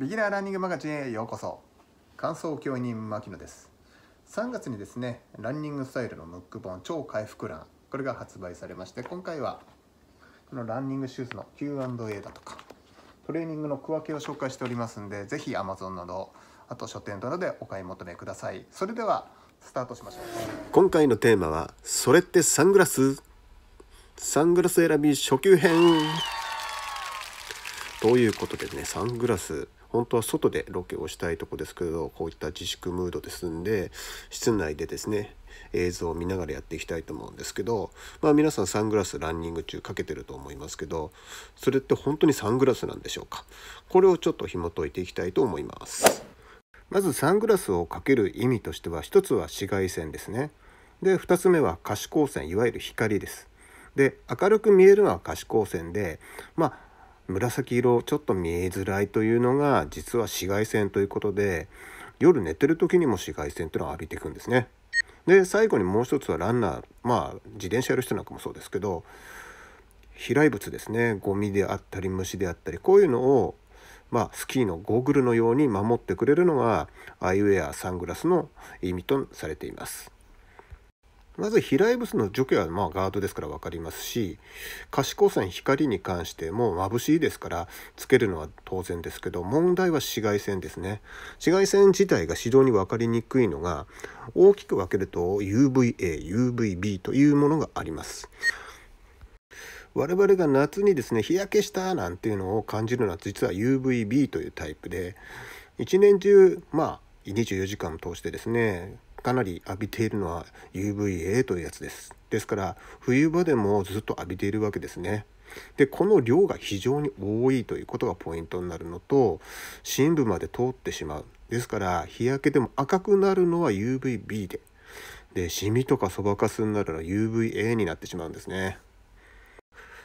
ビギナーランニングマガジンへようこそ感想教員牧野です3月にですねランニングスタイルのムック本超回復欄これが発売されまして今回はこのランニングシューズの Q&A だとかトレーニングの区分けを紹介しておりますんで是非 Amazon などあと書店などでお買い求めくださいそれではスタートしましょう今回のテーマは「それってサングラス?」サングラス選び初級編ということでねサングラス本当は外でロケをしたいとこですけどこういった自粛ムードですんで室内でですね映像を見ながらやっていきたいと思うんですけどまあ皆さんサングラスランニング中かけてると思いますけどそれって本当にサングラスなんでしょうかこれをちょっと紐解いていきたいと思いますまずサングラスをかける意味としては1つは紫外線ですねで2つ目は可視光線いわゆる光ですで明るく見えるのは可視光線でまあ紫色ちょっと見えづらいというのが実は紫外線ということで夜寝てる時にも紫外線というの浴びていくんですね。で最後にもう一つはランナーまあ自転車やる人なんかもそうですけど飛来物ですねゴミであったり虫であったりこういうのを、まあ、スキーのゴーグルのように守ってくれるのがアイウェアサングラスの意味とされています。まず飛来物の除去はまあガードですから分かりますし可視光線光に関しても眩しいですからつけるのは当然ですけど問題は紫外線ですね紫外線自体が非常に分かりにくいのが大きく分けると UVAUVB というものがあります我々が夏にですね日焼けしたなんていうのを感じるのは実は UVB というタイプで一年中まあ24時間通してですねかなり浴びているのは UVA というやつです。ですから冬場でもずっと浴びているわけですね。でこの量が非常に多いということがポイントになるのと深部まで通ってしまうですから日焼けでも赤くなるのは UVB ででシミとかそばかすになるのは UVA になってしまうんですね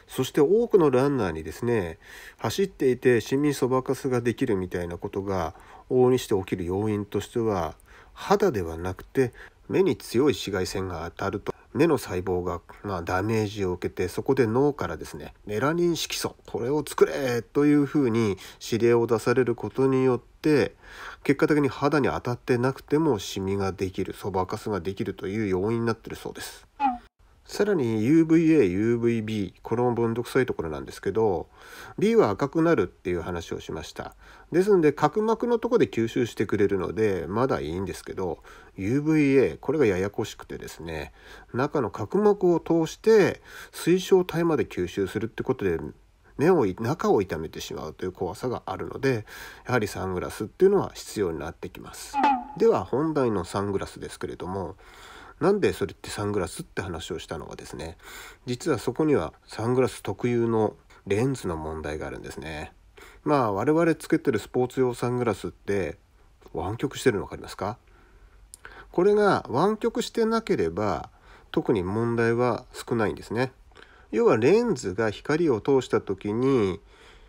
そして多くのランナーにですね走っていてシミそばかすができるみたいなことが往々にして起きる要因としては肌ではなくて目に強い紫外線が当たると目の細胞が、まあ、ダメージを受けてそこで脳からですねメラニン色素これを作れというふうに指令を出されることによって結果的に肌に当たってなくてもシミができるそばかすができるという要因になってるそうです。さらに UVA、UVB、これも分どくさいところなんですけど、B は赤くなるっていう話をしました。ですので、角膜のとこで吸収してくれるので、まだいいんですけど、UVA、これがややこしくてですね、中の角膜を通して、水晶体まで吸収するってことで、目を中を痛めてしまうという怖さがあるのでやはりサングラスっていうのは必要になってきますでは本題のサングラスですけれどもなんでそれってサングラスって話をしたのはですね実はそこにはサングラス特有のレンズの問題があるんですねまあ我々つけてるスポーツ用サングラスって湾曲してるの分かりますかこれが湾曲してなければ特に問題は少ないんですね要はレンズが光を通した時に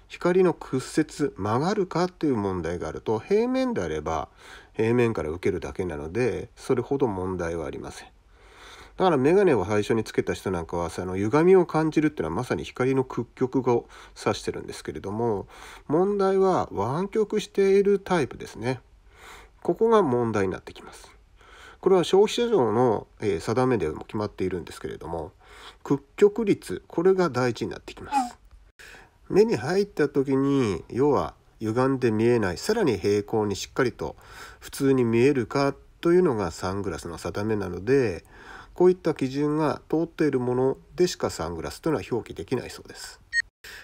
光の屈折曲がるかっていう問題があると平面であれば平面から受けるだけなのでそれほど問題はありませんだから眼鏡を最初につけた人なんかはその歪みを感じるっていうのはまさに光の屈曲を指してるんですけれども問題は湾曲しているタイプですねここが問題になってきますこれは消費者庁の定めでも決まっているんですけれども屈曲率これが大事になってきます目に入った時に要は歪んで見えないさらに平行にしっかりと普通に見えるかというのがサングラスの定めなのでこういった基準が通っているものでしかサングラスというのは表記できないそうです。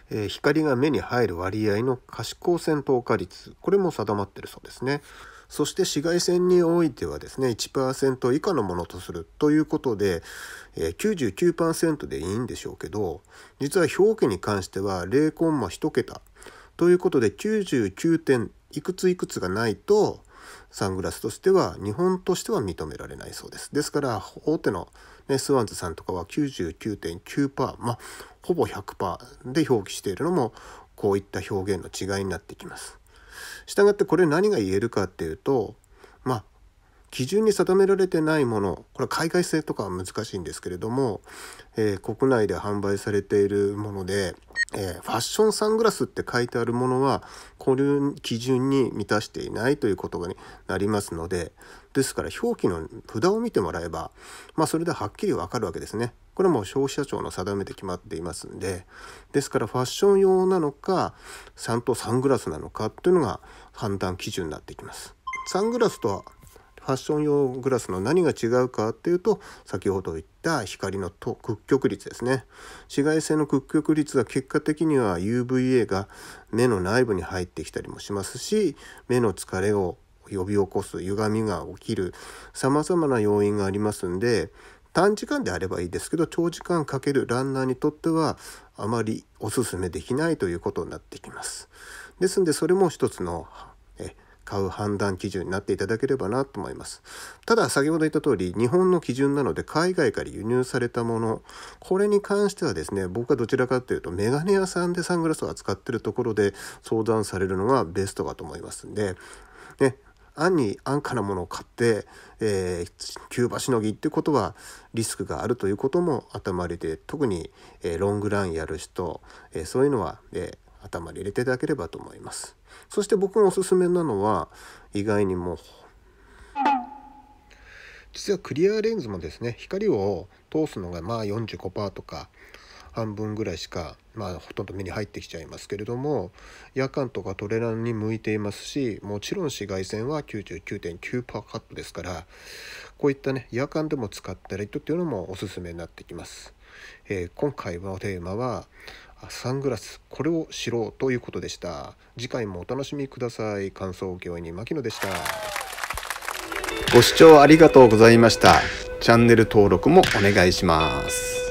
えー、光が目に入る割合の可視光線透過率これも定まっているそうですね。そして紫外線においてはですね1%以下のものとするということで、えー、99%でいいんでしょうけど実は表記に関しては0コンマ1桁ということで99点いくついくつがないとサングラスとしては日本としては認められないそうです。ですから大手の、ね、スワンズさんとかは99.9%まあほぼ100%で表記しているのもこういった表現の違いになってきます。したがってこれ何が言えるかっていうとまあ基準に定められてないものこれ海外製とかは難しいんですけれども、えー、国内で販売されているもので、えー、ファッションサングラスって書いてあるものはこれ基準に満たしていないということになりますのでですから表記の札を見てもらえば、まあ、それではっきりわかるわけですね。これも消費者庁の定めて決まっていますんでですからファッション用なのかちゃんとサングラスなのかっていうのが判断基準になってきます。サングラスとファッション用グラスの何が違うかっていうと先ほど言った光の屈曲率ですね紫外線の屈曲率が結果的には UVA が目の内部に入ってきたりもしますし目の疲れを呼び起こす歪みが起きるさまざまな要因がありますんで短時間であればいいですけど長時間かけるランナーにとってはあまりおすすめできないということになってきます。ですんでそれも一つの買う判断基準になっていただければなと思います。ただ先ほど言った通り日本の基準なので海外から輸入されたものこれに関してはですね僕はどちらかというとメガネ屋さんでサングラスを扱ってるところで相談されるのがベストかと思いますんで、ね、暗に安価なものを買って、えー、急場しのぎってことはリスクがあるということも頭入れて特に、えー、ロングランやる人、えー、そういうのは、え頭に入れていただければと思います。そして僕のおすすめなのは意外にも実はクリアレンズもですね光を通すのがまあ45%とか半分ぐらいしか、まあ、ほとんど目に入ってきちゃいますけれども夜間とかトレランに向いていますしもちろん紫外線は99.9%カットですからこういったね夜間でも使ったりとっていうのもおすすめになってきます。えー、今回のテーマはサングラスこれを知ろうということでした次回もお楽しみください感想教員に牧野でしたご視聴ありがとうございましたチャンネル登録もお願いします